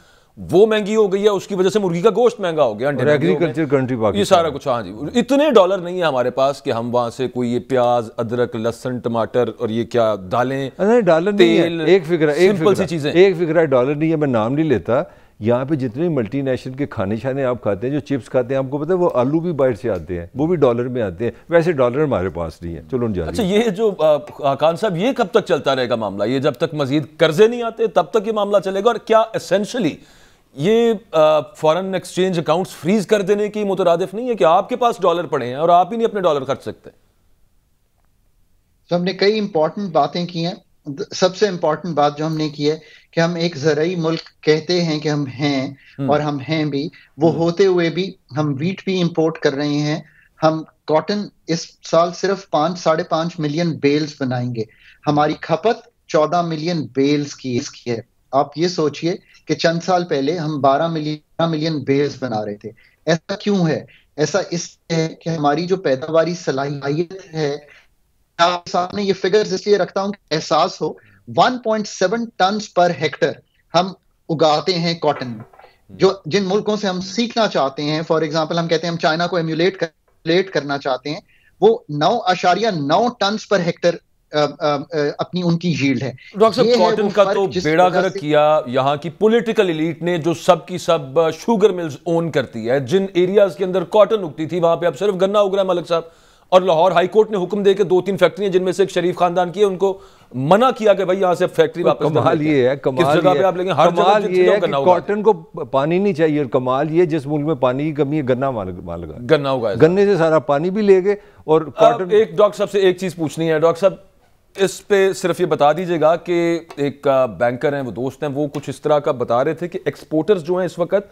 वो महंगी हो गई है उसकी वजह से मुर्गी का गोश्त महंगा हो गया अंडे एग्रीकल्चर कंट्री ये सारा कुछ हाँ जी इतने डॉलर नहीं है हमारे पास कि हम वहां से कोई ये प्याज अदरक लहसन टमाटर और ये क्या दालें डॉलर नहीं है एक फिक्र एक सिंपल सी चीजें एक फिक्र डॉलर नहीं है मैं नाम नहीं लेता यहाँ पे जितने मल्टीनेशनल के खाने शाने आप खाते हैं जो चिप्स खाते हैं आपको पता है वो आलू भी बाइट से आते हैं वो भी डॉलर में आते हैं वैसे डॉलर हमारे पास नहीं है चलो जा अच्छा ये जो खान साहब ये कब तक चलता रहेगा मामला ये जब तक मजीद कर्जे नहीं आते तब तक ये मामला चलेगा और क्या असेंशली ये फॉरेन एक्सचेंज अकाउंट्स फ्रीज कर देने की मुतरदफ नहीं है कि आपके पास डॉलर पड़े हैं और आप ही नहीं अपने डॉलर खर्च सकते तो हमने कई इंपॉर्टेंट बातें की हैं सबसे इंपॉर्टेंट बात जो हमने की है कि हम एक जरिए मुल्क कहते हैं कि हम हैं हम्म। और हम हैं भी वो हम्म। होते हुए भी हम वीट भी इंपोर्ट कर रहे हैं हम कॉटन इस साल सिर्फ पांच साढ़े पांच मिलियन बेल्स बनाएंगे हमारी खपत चौदह मिलियन बेल्स की इसकी है आप ये सोचिए कि चंद साल पहले हम 12 मिलियन मिलियन बेस बना रहे थे ऐसा क्यों है ऐसा इस है कि हमारी जो पैदावार सलाहियत है आप सामने ये फिगर्स इसलिए रखता हूँ एहसास हो 1.7 टन पर हेक्टर हम उगाते हैं कॉटन जो जिन मुल्कों से हम सीखना चाहते हैं फॉर एग्जाम्पल हम कहते हैं हम चाइना को एम्यूलेट कर, करना चाहते हैं वो नौ आशारिया नौ टन पर हेक्टर अपनी उनकी शील्ड है डॉक्टर साहब कॉटन का तो बेड़ा गर्क किया यहाँ की पॉलिटिकल इलीट ने जो सब की सब शुगर मिल्स ओन करती है जिन एरियाज के अंदर कॉटन उगती थी वहां पे अब सिर्फ गन्ना उग रहा है मलिक साहब और लाहौर हाई कोर्ट ने हुक्म दे के दो तीन फैक्ट्रियां जिनमें से एक शरीफ खानदान की है उनको मना किया कि भाई यहाँ से फैक्ट्री वापस कमाल ये है कमाल जगह पे आप लेंगे हर कमाल ये है कि कॉटन को पानी नहीं चाहिए और कमाल ये जिस मुल्क में पानी की कमी है गन्ना मालगा गन्ना होगा गन्ने से सारा पानी भी ले गए और कॉटन एक डॉक्टर साहब से एक चीज पूछनी है डॉक्टर साहब इस पे सिर्फ ये बता दीजिएगा कि एक बैंकर हैं वो दोस्त हैं वो कुछ इस तरह का बता रहे थे कि एक्सपोर्टर्स जो हैं इस वक्त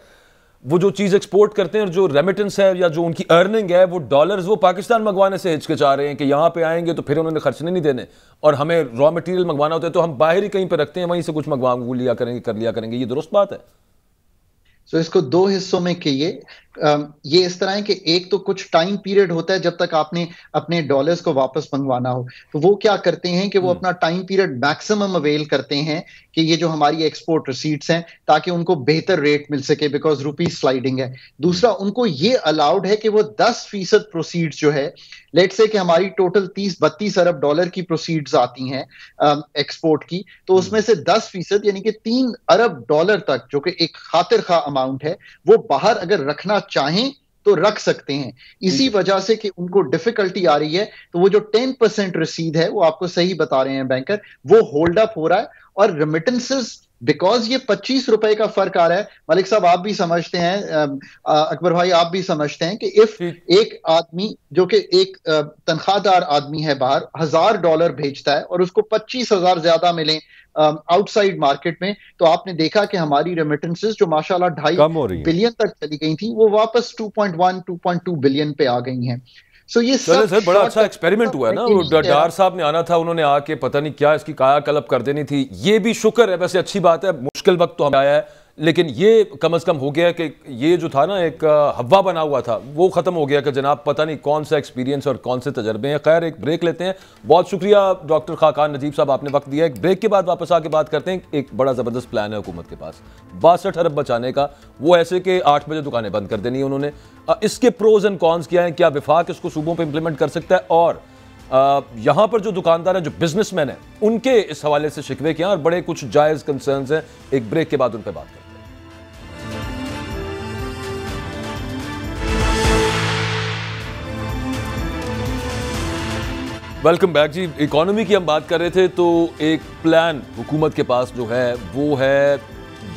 वो जो चीज़ एक्सपोर्ट करते हैं और जो रेमिटेंस है या जो उनकी अर्निंग है वो डॉलर्स वो पाकिस्तान मंगवाने से हिचकिचा रहे हैं कि यहाँ पे आएंगे तो फिर उन्होंने खर्चने नहीं देने और हमें रॉ मटेरियल मंगवाना होता है तो हम बाहर ही कहीं पर रखते हैं वहीं से कुछ मंगवा लिया करेंगे कर लिया करेंगे ये दुरुस्त बात है सो so, इसको दो हिस्सों में कहिए ये इस तरह है कि एक तो कुछ टाइम पीरियड होता है जब तक आपने अपने डॉलर्स को वापस मंगवाना हो तो वो क्या करते हैं कि वो हम्म। अपना टाइम पीरियड मैक्सिमम अवेल करते हैं कि ये जो हमारी एक्सपोर्ट रिसीट्स हैं ताकि उनको बेहतर रेट मिल सके बिकॉज रुपीज स्लाइडिंग है दूसरा उनको ये अलाउड है कि वो दस फीसद प्रोसीड जो है लेट से कि हमारी टोटल तीस बत्तीस अरब डॉलर की प्रोसीड्स आती हैं एक्सपोर्ट की तो हम्म। उसमें से दस फीसद यानी कि तीन अरब डॉलर तक जो कि एक खातिर खा अमाउंट है वो बाहर अगर रखना चाहें तो रख सकते हैं इसी वजह से कि उनको डिफिकल्टी आ रही है तो वो जो टेन परसेंट रसीद है वो आपको सही बता रहे हैं बैंकर वो होल्ड अप हो रहा है और रिमिटेंसेस बिकॉज ये पच्चीस रुपए का फर्क आ रहा है मलिक साहब आप भी समझते हैं अकबर भाई आप भी समझते हैं कि इफ एक आदमी जो कि एक तनख्वाहदार आदमी है बाहर हजार डॉलर भेजता है और उसको पच्चीस हजार ज्यादा मिले आउटसाइड मार्केट में तो आपने देखा कि हमारी रेमिटेंसेस जो माशाल्लाह ढाई बिलियन तक चली गई थी वो वापस 2.1 2.2 बिलियन पे आ गई हैं सो ये सर सर बड़ा अच्छा एक्सपेरिमेंट हुआ ना वो डार साहब ने आना था उन्होंने आके पता नहीं क्या इसकी कायाकल्प कर देनी थी ये भी शुक्र है वैसे अच्छी बात है मुश्किल वक्त तो हमें आया है लेकिन ये कम अज़ कम हो गया कि ये जो था ना एक हवा बना हुआ था वो ख़त्म हो गया कि जनाब पता नहीं कौन सा एक्सपीरियंस और कौन से तजर्बे हैं खैर एक ब्रेक लेते हैं बहुत शुक्रिया डॉक्टर खाकान नजीब साहब आपने वक्त दिया एक ब्रेक के बाद वापस आके बात करते हैं एक बड़ा ज़बरदस्त प्लान है हुकूमत के पास बासठ अरब बचाने का वो ऐसे कि आठ बजे दुकानें बंद कर देनी है उन्होंने इसके प्रोज एंड कॉन्स क्या हैं क्या विफाक इसको सूबों पर इम्प्लीमेंट कर सकता है और यहाँ पर जो दुकानदार हैं जो बिजनेसमैन हैं उनके इस हवाले से शिकवे किए हैं और बड़े कुछ जायज़ कंसर्न हैं एक ब्रेक के बाद उन पर बात करें वेलकम बैक जी इकोनॉमी की हम बात कर रहे थे तो एक प्लान हुकूमत के पास जो है वो है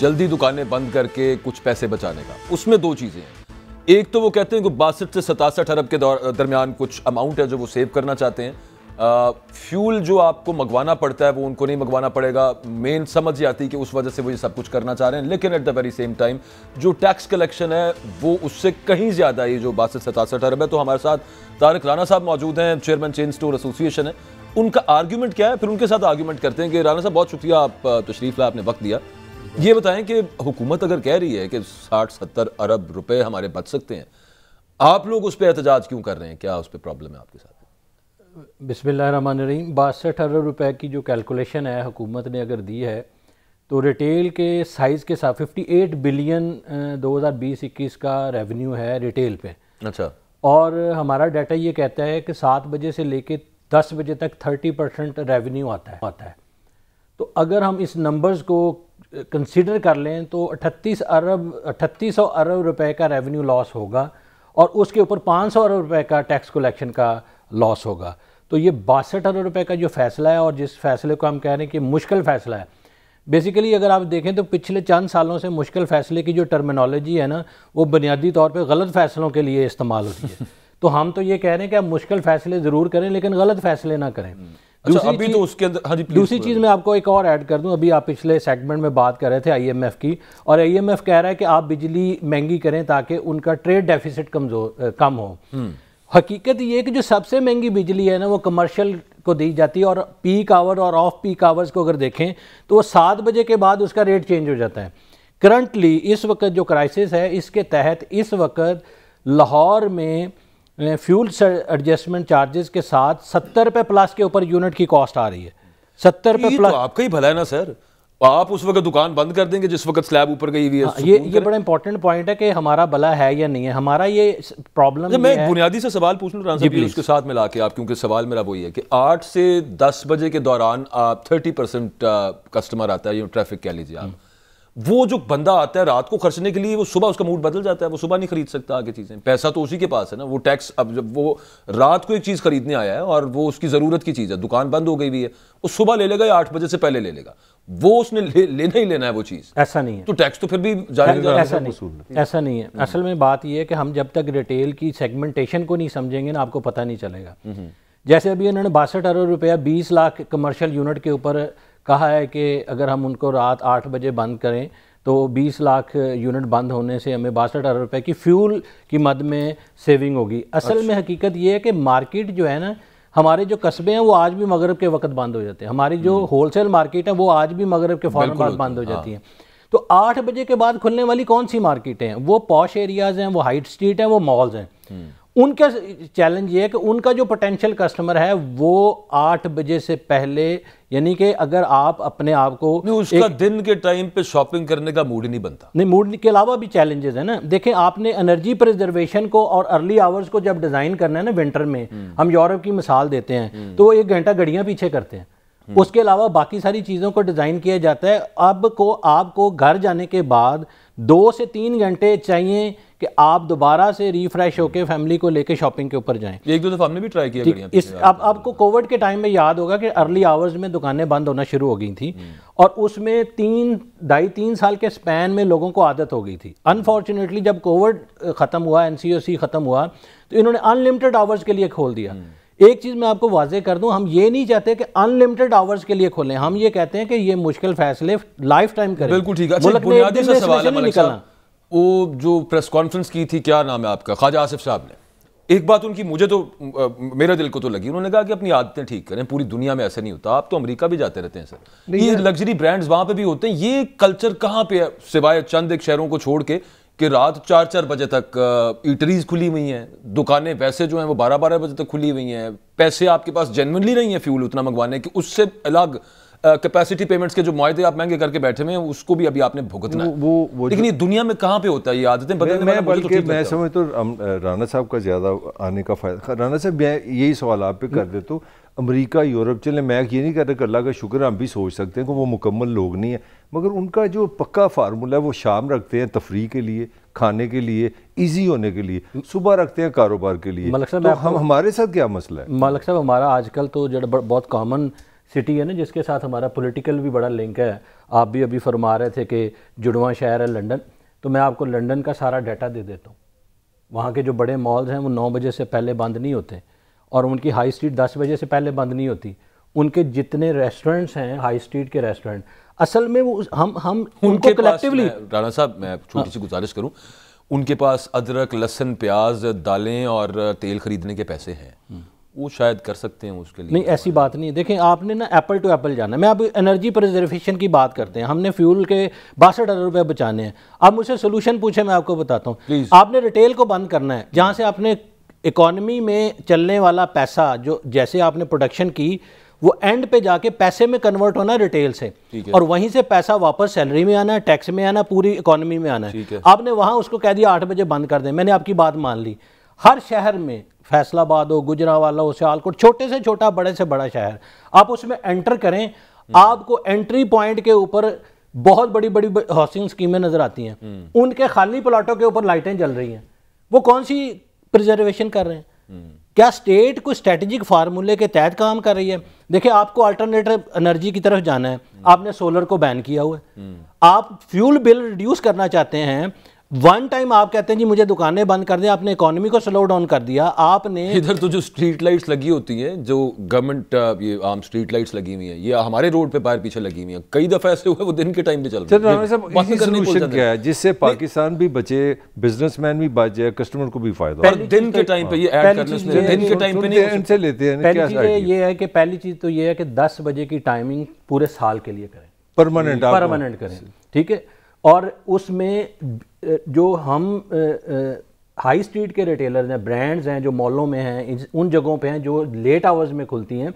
जल्दी दुकानें बंद करके कुछ पैसे बचाने का उसमें दो चीज़ें हैं एक तो वो कहते हैं कि बासठ से सतासठ अरब के दरमियान कुछ अमाउंट है जो वो सेव करना चाहते हैं फ्यूल जो आपको मंगवाना पड़ता है वो उनको नहीं मंगवाना पड़ेगा मेन समझ ही आती है कि उस वजह से वो ये सब कुछ करना चाह रहे हैं लेकिन at the very same time जो टैक्स कलेक्शन है वो उससे कहीं ज़्यादा ये जो बासठ सतासठ अरब है तो हमारे साथ तारक राना साहब मौजूद हैं चेयरमैन चेन स्टोर एसोसिएशन है उनका आर्ग्यूमेंट क्या है फिर उनके साथ आर्ग्यूमेंट करते हैं कि राना साहब बहुत शुक्रिया आप तशरीफ तो आपने वक्त दिया ये बताएं कि हुकूमत अगर कह रही है कि साठ सत्तर अरब रुपए हमारे बच सकते हैं आप लोग उस पर एहतजाज क्यों कर रहे हैं क्या उस पर प्रॉब्लम है आपके साथ बिसमीम बासठ अरब रुपए की जो कैलकुलेशन है हुकूमत ने अगर दी है तो रिटेल के साइज़ के साथ 58 बिलियन 2020-21 का रेवेन्यू है रिटेल पे अच्छा और हमारा डाटा ये कहता है कि सात बजे से लेके दस बजे तक 30 परसेंट रेवेन्यू आता है आता है तो अगर हम इस नंबर्स को कंसिडर कर लें तो अट्ठतीस अरब अट्ठतीस अरब रुपए का रेवेन्यू लॉस होगा और उसके ऊपर 500 अरब रुपए का टैक्स कलेक्शन का लॉस होगा तो ये बासठ अरब रुपये का जो फैसला है और जिस फैसले को हम कह रहे हैं कि मुश्किल फैसला है बेसिकली अगर आप देखें तो पिछले चंद सालों से मुश्किल फ़ैसले की जो टर्मिनोलॉजी है ना वो बुनियादी तौर पर गलत फ़ैसलों के लिए इस्तेमाल होती है तो हम तो ये कह रहे हैं कि आप मुश्किल फ़ैसले ज़रूर करें लेकिन गलत फ़ैसले ना करें हम्म। अच्छा, अभी तो उसके अंदर हाँ दूसरी चीज़ मैं आपको एक और ऐड कर दूं अभी आप पिछले सेगमेंट में बात कर रहे थे आईएमएफ की और आईएमएफ कह रहा है कि आप बिजली महंगी करें ताकि उनका ट्रेड डेफिसिट कमज़ोर कम हो हम्म। हकीकत ये है कि जो सबसे महंगी बिजली है ना वो कमर्शियल को दी जाती है और पीक आवर और ऑफ पीक आवर्स को अगर देखें तो वो सात बजे के बाद उसका रेट चेंज हो जाता है करंटली इस वक्त जो क्राइसिस है इसके तहत इस वक्त लाहौर में फ्यूल एडजस्टमेंट चार्जेस के साथ सत्तर रुपये प्लस के ऊपर यूनिट की कॉस्ट आ रही है सत्तर रुपये प्लस तो आपका ही भला है ना सर तो आप उस वक्त दुकान बंद कर देंगे जिस वक्त स्लैब ऊपर गई हुई है हाँ, ये ये बड़ा इंपॉर्टेंट पॉइंट है कि हमारा भला है या नहीं है हमारा ये प्रॉब्लम अच्छा, मैं बुनियादी से सवाल पूछ लूँ उसके साथ मिला के आप क्योंकि सवाल मेरा वही है कि आठ से दस बजे के दौरान आप थर्टी परसेंट कस्टमर आता है ट्रैफिक कह लीजिए आप हम्म। वो जो बंदा आता है रात को खर्चने के लिए वो सुबह उसका मूड बदल जाता है वो सुबह नहीं खरीद सकता आगे चीज़ें पैसा तो उसी के पास है ना वो टैक्स अब जब वो रात को एक चीज़ खरीदने आया है और वो उसकी ज़रूरत की चीज़ है दुकान बंद हो गई हुई है वो सुबह ले लेगा या आठ बजे से पहले ले लेगा वो उसने ले, लेना ही लेना है वो चीज़ ऐसा नहीं है तो टैक्स तो फिर भी जारी ऐसा नहीं ऐसा नहीं है असल में बात यह है कि हम जब तक रिटेल की सेगमेंटेशन को नहीं समझेंगे ना आपको पता नहीं चलेगा हम्म, हम्म। जैसे अभी इन्होंने बासठ अरब रुपया बीस लाख कमर्शियल यूनिट के ऊपर कहा है कि अगर हम उनको रात आठ बजे बंद करें तो 20 लाख यूनिट बंद होने से हमें बासठ अरब रुपए की फ्यूल की मद में सेविंग होगी असल अच्छा। में हकीकत ये है कि मार्केट जो है ना हमारे जो कस्बे हैं वो आज भी मगरब के वक्त बंद हो जाते हैं हमारी जो होलसेल हम्म। मार्केट है वो आज भी मगरब के फ़ौरन बाद बंद हो जाती हाँ। है तो आठ बजे के बाद खुलने वाली कौन सी मार्केटें हैं वो पॉश एरियाज़ हैं वो हाइट स्ट्रीट हैं वो मॉल्स हैं हम्म। उनका चैलेंज ये है कि उनका जो पोटेंशियल कस्टमर है वो आठ बजे से पहले यानी कि अगर आप अपने आप को उसका एक, दिन के टाइम पे शॉपिंग करने का मूड नहीं बनता नहीं मूड के अलावा भी चैलेंजेस है ना देखें आपने एनर्जी प्रिजर्वेशन को और अर्ली आवर्स को जब डिज़ाइन करना है ना विंटर में हम्म। हम यूरोप की मिसाल देते हैं हम्म। तो वो एक घंटा घड़ियाँ पीछे करते हैं हम्म। उसके अलावा बाकी सारी चीज़ों को डिज़ाइन किया जाता है अब को आपको घर जाने के बाद दो से तीन घंटे चाहिए कि आप दोबारा से रिफ्रेश होकर फैमिली को लेकर शॉपिंग के ऊपर जाएं एक दो दफा हमने भी ट्राई किया इस अब आप, आपको कोविड के टाइम में याद होगा कि अर्ली आवर्स में दुकानें बंद होना शुरू हो गई थी हम्म। और उसमें तीन ढाई तीन साल के स्पैन में लोगों को आदत हो गई थी अनफॉर्चुनेटली जब कोविड ख़त्म हुआ एनसीओसी ख़त्म हुआ तो इन्होंने अनलिमिटेड आवर्स के लिए खोल दिया हम्म। एक चीज़ मैं आपको वाजे कर दूं हम ये नहीं चाहते कि अनलिमिटेड आवर्स के लिए खोलें हम ये कहते हैं कि ये मुश्किल फैसले लाइफ टाइम करें बिल्कुल ठीक अच्छा बुनियादी सा सवाल है निकलना वो जो प्रेस कॉन्फ्रेंस की थी क्या नाम है आपका ख्वाजा आसिफ साहब ने एक बात उनकी मुझे तो आ, मेरे दिल को तो लगी उन्होंने कहा कि अपनी आदतें ठीक करें पूरी दुनिया में ऐसा नहीं होता आप तो अमेरिका भी जाते रहते हैं सर ये लग्जरी ब्रांड्स वहां पे भी होते हैं ये कल्चर कहाँ पे है सिवाय चंद एक शहरों को छोड़ के कि रात चार चार बजे तक ईटरीज खुली हुई हैं दुकानें वैसे जो हैं वो बारह बारह बजे तक खुली हुई हैं पैसे आपके पास जेनवनली नहीं है फ्यूल उतना मंगवाने कि उससे अलग कैपेसिटी पेमेंट्स के जो मुआदे आप महंगे करके बैठे हुए हैं उसको भी अभी आपने भुगतना वो, वो, लेकिन ये दुनिया में कहाँ पे होता है ये आदतें बदलने मैं, तो बल्कि मैं समझ तो राना साहब का ज़्यादा आने का फ़ायदा राना साहब मैं यही सवाल आप पे कर दे तो अमरीका यूरोप चले मैं ये नहीं कर रहा अल्लाह का शुक्र हम भी सोच सकते हैं कि वो मुकम्मल लोग नहीं है मगर उनका जो पक्का फार्मूला है वो शाम रखते हैं तफरी के लिए खाने के लिए इजी होने के लिए सुबह रखते हैं कारोबार के लिए मलक साहब तो हम हमारे साथ क्या मसला है मलक साहब हमारा आजकल तो जो बहुत कॉमन common... सिटी है ना जिसके साथ हमारा पॉलिटिकल भी बड़ा लिंक है आप भी अभी फरमा रहे थे कि जुड़वा शहर है लंदन तो मैं आपको लंदन का सारा डाटा दे देता हूँ वहाँ के जो बड़े मॉल्स हैं वो नौ बजे से पहले बंद नहीं होते और उनकी हाई स्ट्रीट दस बजे से पहले बंद नहीं होती उनके जितने रेस्टोरेंट्स हैं हाई स्ट्रीट के रेस्टोरेंट असल में वो हम हम उनके कलेक्टिवली राणा साहब मैं छोटी सी हाँ। गुजारिश करूँ उनके पास अदरक लहसन प्याज दालें और तेल खरीदने के पैसे हैं हम्म। वो शायद कर सकते हैं उसके लिए नहीं ऐसी बात नहीं देखें आपने ना एप्पल टू एप्पल जाना है मैं अब एनर्जी प्रिजर्वेशन की बात करते हैं हमने फ्यूल के बासठ अरब रुपये बचाने हैं अब मुझसे सोल्यूशन पूछे मैं आपको बताता हूँ प्लीज़ आपने रिटेल को बंद करना है जहाँ से आपने इकॉनमी में चलने वाला पैसा जो जैसे आपने प्रोडक्शन की वो एंड पे जाके पैसे में कन्वर्ट होना है रिटेल से और वहीं से पैसा वापस सैलरी में आना है टैक्स में आना पूरी इकोनॉमी में आना है आपने वहां उसको कह दिया आठ बजे बंद कर दें मैंने आपकी बात मान ली हर शहर में फैसलाबाद हो गुजरावाल हो सियालकोट छोटे से छोटा बड़े से बड़ा शहर आप उसमें एंटर करें आपको एंट्री पॉइंट के ऊपर बहुत बड़ी बड़ी हाउसिंग स्कीमें नजर आती हैं हम्म। उनके खाली प्लाटों के ऊपर लाइटें जल रही हैं वो कौन सी प्रिजर्वेशन कर रहे हैं हम्म। क्या स्टेट कोई स्ट्रेटेजिक फार्मूले के तहत काम कर रही है देखिए आपको अल्टरनेटिव एनर्जी की तरफ जाना है हम्म। आपने सोलर को बैन किया हुआ है आप फ्यूल बिल रिड्यूस करना चाहते हैं वन टाइम आप कहते हैं जी मुझे दुकानें बंद कर दें आपने इकोनॉमी को स्लो डाउन कर दिया आपने इधर तो जो स्ट्रीट लाइट्स लगी होती हैं जो गवर्नमेंट ये आम स्ट्रीट लाइट्स लगी हुई हैं ये हमारे रोड पे पैर पीछे लगी हुई हैं कई दफ़ा ऐसे हुए वो दिन के टाइम पे चल रहे हैं तो है जिससे पाकिस्तान भी बचे बिजनेसमैन भी बच जाए कस्टमर को भी फायदा दिन के टाइम पे दिन के टाइम पे लेते हैं तो ये है कि पहली चीज़ तो ये है कि दस बजे की टाइमिंग पूरे साल के लिए करें परमानेंट परमानेंट करें ठीक है और उसमें जो हम हाई स्ट्रीट के रिटेलर हैं ब्रांड्स हैं जो मॉलों में हैं उन जगहों पे हैं जो लेट आवर्स में खुलती हैं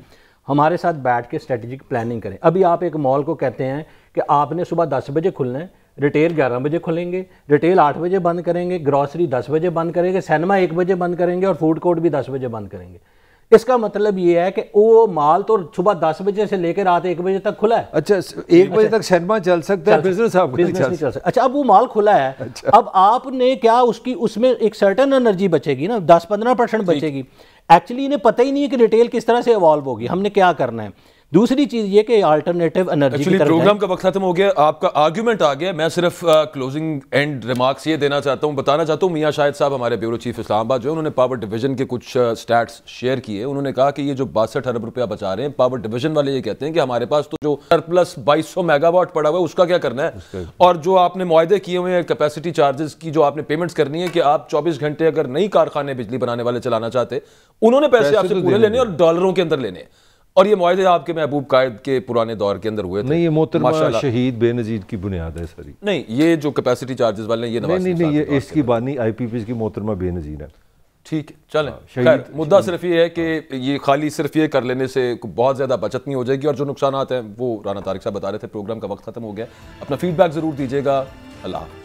हमारे साथ बैठ के स्ट्रेटजिक प्लानिंग करें अभी आप एक मॉल को कहते हैं कि आपने सुबह दस बजे खुलना है रिटेल ग्यारह बजे खुलेंगे रिटेल आठ बजे बंद करेंगे ग्रॉसरी दस बजे बंद करेंगे सिनेमा एक बजे बंद करेंगे और फूड कोर्ट भी दस बजे बंद करेंगे इसका मतलब ये है कि वो माल तो सुबह दस बजे से लेकर रात एक बजे तक खुला है अच्छा एक बजे तक शर्मा चल सकता है बिजनेस आप बिजनेस नहीं चल सकता अच्छा अब वो माल खुला है अच्छा। अब आपने क्या उसकी उसमें एक सर्टन एनर्जी बचेगी ना दस पंद्रह परसेंट बचेगी एक्चुअली इन्हें पता ही नहीं है कि रिटेल किस तरह से इवॉल्व होगी हमने क्या करना है दूसरी चीज ये कि अल्टरनेटिव एनर्जी प्रोग्राम का वक्त खत्म हो गया आपका आर्ग्यूमेंट आ गया मैं सिर्फ क्लोजिंग एंड रिमार्क्स ये देना चाहता हूँ बताना चाहता हूँ मियाँ शाहिद साहब हमारे ब्यूरो चीफ इस्लामाबाद जो उन्होंने पावर डिवीजन के कुछ स्टैट्स शेयर किए उन्होंने कहा कि ये जो बासठ अरब रुपया बचा रहे हैं पावर डिवीजन वाले ये कहते हैं कि हमारे पास तो जो प्लस बाईस मेगावाट पड़ा हुआ है उसका क्या करना है और जो आपने माहदे किए हुए हैं कैपेसिटी चार्जेस की जो आपने पेमेंट्स करनी है कि आप चौबीस घंटे अगर नई कारखाने बिजली बनाने वाले चलाना चाहते उन्होंने पैसे आपसे तो लेने और डॉलरों के अंदर लेने हैं और ये मुआदे आपके महबूब कायद के पुराने दौर के अंदर हुए थे नहीं ये मोहतरमा शहीद बेनजीर की बुनियाद है सारी नहीं ये जो कैपेसिटी चार्जेस वाले ये नहीं नहीं, नहीं ये इसकी बानी आई पी पी की मोहतरमा बेनजीर है ठीक है चलें हाँ, खैर मुद्दा सिर्फ ये है कि हाँ। ये खाली सिर्फ ये कर लेने से बहुत ज़्यादा बचत नहीं हो जाएगी और जो नुकसान हैं वो राना तारिक साहब बता रहे थे प्रोग्राम का वक्त खत्म हो गया अपना फीडबैक ज़रूर दीजिएगा अल्लाह